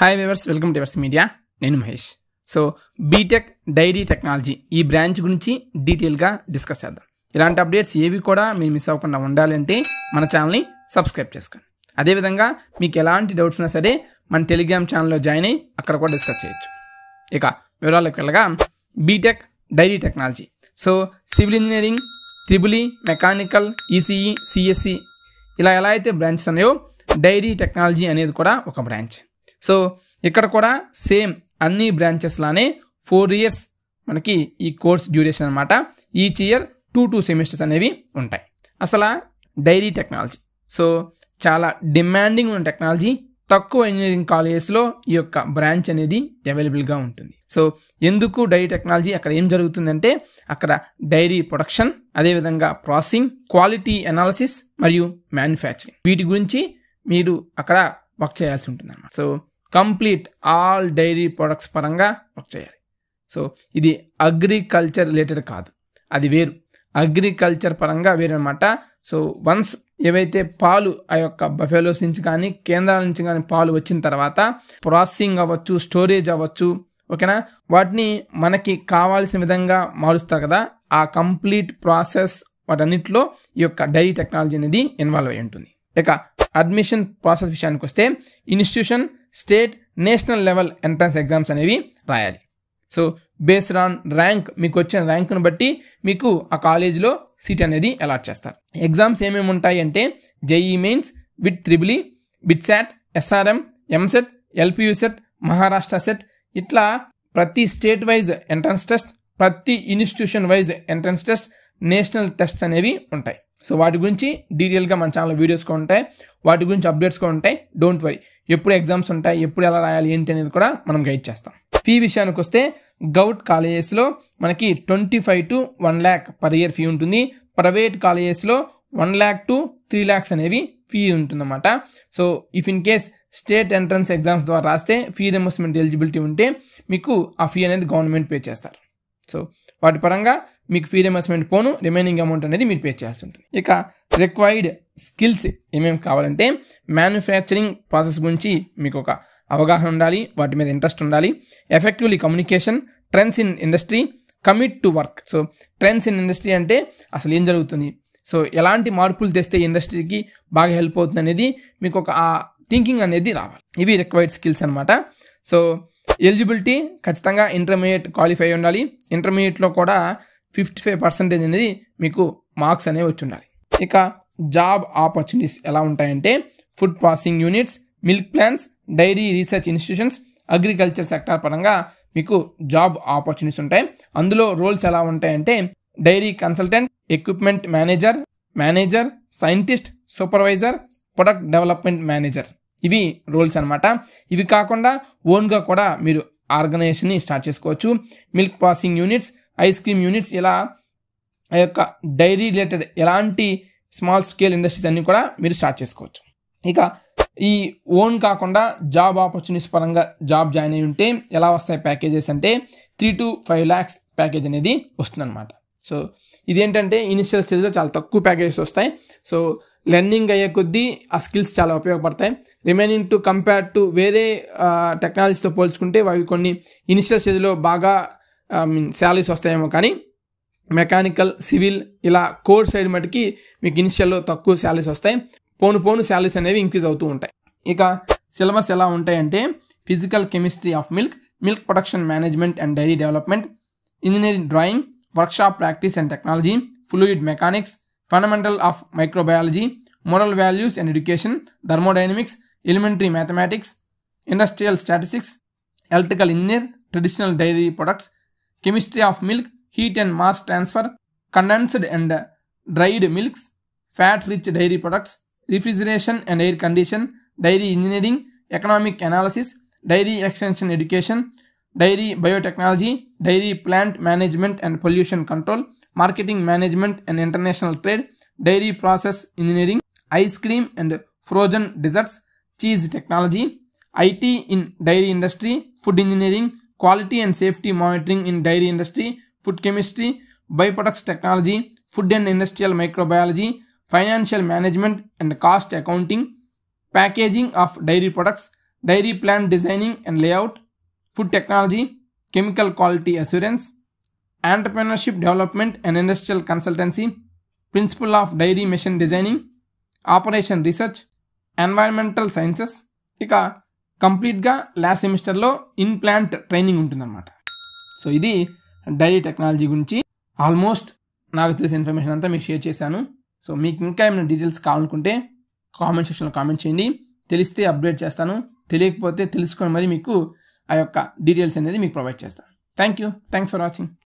hi viewers welcome to verse media నేను Mahesh so BTech dairy technology ఈ branch గురించి డీటెయిల్గా డిస్కస్ చేద్దాం ఇలాంటి అప్డేట్స్ ఏవి కూడా మీరు మిస్ అవ్వకుండా ఉండాలంటే మన ఛానల్ని సబ్స్క్రైబ్ చేసుకోండి అదేవిధంగా మీకు ఎలాంటి డౌట్స్ ఉన్నా సరే మన టెలిగ్రామ్ ఛానల్లో జాయిన్ అయ్యి అక్కడ కూడా డిస్కస్ చేయొచ్చు ఇక వివరాలకు వెళ్ళగా BTech dairy technology so civil engineering triple E mechanical ECE CSC ఇలా ఎలా అయితే బ్రాంచెస్ ఉన్నాయో డైరీ టెక్నాలజీ అనేది కూడా ఒక బ్రాంచ్ సో ఇక్కడ కూడా సేమ్ అన్ని బ్రాంచెస్ లానే ఫోర్ ఇయర్స్ మనకి ఈ కోర్స్ డ్యూరేషన్ అనమాట each year two two semesters అనేవి ఉంటాయి అసలు డైరీ టెక్నాలజీ సో చాలా డిమాండింగ్ ఉన్న టెక్నాలజీ తక్కువ ఇంజనీరింగ్ కాలేజెస్లో ఈ యొక్క బ్రాంచ్ అనేది అవైలబుల్గా ఉంటుంది సో ఎందుకు డైరీ టెక్నాలజీ అక్కడ ఏం జరుగుతుందంటే అక్కడ డైరీ ప్రొడక్షన్ అదేవిధంగా ప్రాసెసింగ్ క్వాలిటీ అనాలిసిస్ మరియు మ్యానుఫ్యాక్చరింగ్ వీటి గురించి మీరు అక్కడ వర్క్ చేయాల్సి ఉంటుంది అన్నమాట so complete all dairy products పరంగా వర్క్ చేయాలి సో ఇది అగ్రికల్చర్ రిలేటెడ్ కాదు అది వేరు అగ్రికల్చర్ పరంగా వేరనమాట సో వన్స్ ఏవైతే పాలు ఆ యొక్క బఫెలోస్ నుంచి కానీ కేంద్రాల నుంచి కానీ పాలు వచ్చిన తర్వాత ప్రాసెసింగ్ అవ్వచ్చు స్టోరేజ్ అవ్వచ్చు ఓకేనా వాటిని మనకి కావాల్సిన విధంగా మారుస్తారు కదా ఆ కంప్లీట్ ప్రాసెస్ వాటన్నిటిలో ఈ యొక్క డైరీ టెక్నాలజీ అనేది ఇన్వాల్వ్ అయి ఉంటుంది ఇక అడ్మిషన్ ప్రాసెస్ విషయానికి వస్తే institution state national level entrance exams అనేవి రాయాలి సో బేస్డ్ ఆన్ ర్యాంక్ మీకు వచ్చిన ర్యాంకును బట్టి మీకు ఆ కాలేజీలో సీట్ అనేది అలాట్ చేస్తారు ఎగ్జామ్స్ ఏమేమి ఉంటాయి అంటే JEE mains VIT triple E BITSAT SRM EAMCET LPU CET Maharashtra CET ఇట్లా ప్రతి స్టేట్ వైజ్ ఎంట్రన్స్ టెస్ట్ ప్రతి institution wise entrance test national test అనేవి ఉంటాయి సో వాటి గురించి డీటెయిల్గా మన ఛానల్ వీడియోస్గా ఉంటాయి వాటి గురించి అప్డేట్స్గా ఉంటాయి డోంట్ వరీ ఎప్పుడు ఎగ్జామ్స్ ఉంటాయి ఎప్పుడు ఎలా రాయాలి ఏంటి అనేది కూడా మనం గైడ్ చేస్తాం ఫీ విషయానికి వస్తే గౌట్ కాలేజెస్లో మనకి twenty five to one lakh per year fee ఉంటుంది ప్రైవేట్ కాలేజెస్లో one lakh to three lakhs అనేవి ఫీ ఉంటుందన్నమాట so if in case state entrance exams ద్వారా రాస్తే ఫీ రెంబర్స్మెంట్ ఎలిజిబిలిటీ ఉంటే మీకు ఆ ఫీ అనేది గవర్నమెంట్ పే చేస్తారు సో వాటి పరంగా మీకు ఫీ రిమర్స్మెంట్ పోను రిమైనింగ్ అమౌంట్ అనేది మీరు పే చేయాల్సి ఉంటుంది ఇక రిక్వైర్డ్ స్కిల్స్ ఏమేమి కావాలంటే మ్యానుఫ్యాక్చరింగ్ ప్రాసెస్ గురించి మీకు ఒక అవగాహన ఉండాలి వాటి మీద ఇంట్రెస్ట్ ఉండాలి effectively communication trends in industry commit to work so trends in industry అంటే అసలు ఏం జరుగుతుంది సో ఎలాంటి మార్పులు తెస్తే ఇండస్ట్రీకి బాగా హెల్ప్ అవుతుంది అనేది మీకు ఒక థింకింగ్ అనేది రావాలి ఇవి రిక్వైర్డ్ స్కిల్స్ అనమాట సో ఎలిజిబిలిటీ ఖచ్చితంగా ఇంటర్మీడియట్ క్వాలిఫై ఉండాలి ఇంటర్మీడియట్లో కూడా ఫిఫ్టీ ఫైవ్ పర్సెంటేజ్ అనేది మీకు మార్క్స్ అనేవి వచ్చి ఉండాలి ఇక జాబ్ ఆపర్చునిటీస్ ఎలా ఉంటాయంటే food processing units milk plants dairy research institutions agriculture sector పరంగా మీకు జాబ్ ఆపర్చునిటీస్ ఉంటాయి అందులో రోల్స్ ఎలా ఉంటాయంటే dairy consultant equipment manager manager scientist supervisor product development manager ఇవి రూల్స్ అనమాట ఇవి కాకుండా ఓన్గా కూడా మీరు ఆర్గనైజేషన్ని స్టార్ట్ చేసుకోవచ్చు milk processing units ice cream units ఇలా ఆ యొక్క డైరీ రిలేటెడ్ ఎలాంటి స్మాల్ స్కేల్ ఇండస్ట్రీస్ అన్నీ కూడా మీరు స్టార్ట్ చేసుకోవచ్చు ఇక ఈ ఓన్ కాకుండా జాబ్ ఆపర్చునిటీస్ పరంగా జాబ్ జాయిన్ అయి ఉంటే ఎలా వస్తాయి ప్యాకేజెస్ అంటే three to five lakhs package అనేది వస్తుందన్నమాట సో ఇదేంటంటే ఇనిషియల్ స్టేజ్లో చాలా తక్కువ ప్యాకేజెస్ వస్తాయి సో లెర్నింగ్ అయ్యే కొద్దీ ఆ స్కిల్స్ చాలా ఉపయోగపడతాయి రిమైనింగ్ టు కంపేర్ టు వేరే టెక్నాలజీతో పోల్చుకుంటే అవి కొన్ని ఇనిషియల్ స్టేజ్లో బాగా మీన్ శాలరీస్ వస్తాయేమో కానీ మెకానికల్ సివిల్ ఇలా కోర్ సైడ్ మటుకి మీకు ఇనిషియల్లో తక్కువ శాలరీస్ వస్తాయి పోను పోను శాలరీస్ అనేవి ఇంక్రీజ్ అవుతూ ఉంటాయి ఇక సిలబస్ ఎలా ఉంటాయంటే physical chemistry of milk milk production management and dairy development engineering drawing workshop practice and technology fluid mechanics fundamental of microbiology, moral values and education, thermodynamics, elementary mathematics, industrial statistics, electrical engineer, traditional dairy products, chemistry of milk, heat and mass transfer, condensed and dried milks, fat-rich dairy products, refrigeration and air condition, dairy engineering, economic analysis, dairy extension education, dairy biotechnology, dairy plant management and pollution control, marketing management and international trade, dairy process engineering, ice cream and frozen desserts, cheese technology, IT in dairy industry, food engineering, quality and safety monitoring in dairy industry, food chemistry, byproducts technology, food and industrial microbiology, financial management and cost accounting, packaging of dairy products, dairy plant designing and layout, food technology, chemical quality assurance, entrepreneurship development and industrial consultancy principle of dairy machine designing operation research environmental sciences ఇక కంప్లీట్గా last సెమిస్టర్లో in plant training ఉంటుందన్నమాట so ఇది dairy technology గురించి almost నాకు తెలిసిన information అంతా మీకు షేర్ చేశాను సో మీకు ఇంకా ఏమైనా డీటెయిల్స్ కావాలనుకుంటే కామెంట్ సెక్షన్లో కామెంట్ చేయండి తెలిస్తే అప్డేట్ చేస్తాను తెలియకపోతే తెలుసుకొని మరి మీకు ఆ యొక్క డీటెయిల్స్ అనేది మీకు ప్రొవైడ్ చేస్తాను thank you thanks for watching